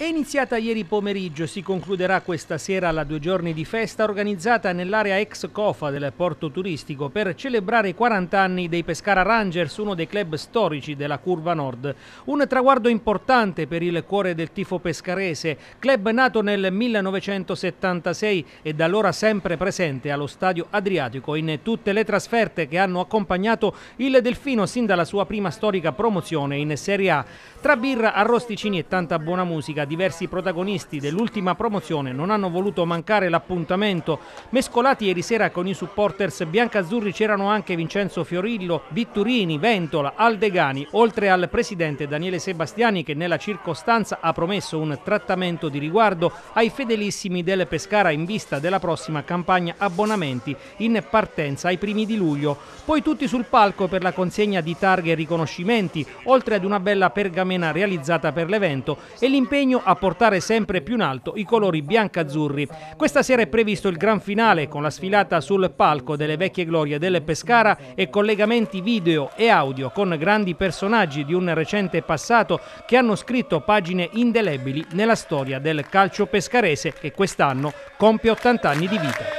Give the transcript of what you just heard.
È iniziata ieri pomeriggio e si concluderà questa sera alla due giorni di festa organizzata nell'area ex Cofa del porto turistico per celebrare i 40 anni dei Pescara Rangers, uno dei club storici della Curva Nord. Un traguardo importante per il cuore del tifo pescarese, club nato nel 1976 e da allora sempre presente allo stadio Adriatico in tutte le trasferte che hanno accompagnato il Delfino sin dalla sua prima storica promozione in Serie A. Tra birra, arrosticini e tanta buona musica diversi protagonisti dell'ultima promozione non hanno voluto mancare l'appuntamento. Mescolati ieri sera con i supporters biancazzurri c'erano anche Vincenzo Fiorillo, Vitturini, Ventola, Aldegani, oltre al presidente Daniele Sebastiani che nella circostanza ha promesso un trattamento di riguardo ai fedelissimi del Pescara in vista della prossima campagna abbonamenti in partenza ai primi di luglio. Poi tutti sul palco per la consegna di targhe e riconoscimenti, oltre ad una bella pergamena realizzata per l'evento e l'impegno impegno a portare sempre più in alto i colori bianca-azzurri. Questa sera è previsto il gran finale con la sfilata sul palco delle vecchie glorie del Pescara e collegamenti video e audio con grandi personaggi di un recente passato che hanno scritto pagine indelebili nella storia del calcio pescarese che quest'anno compie 80 anni di vita.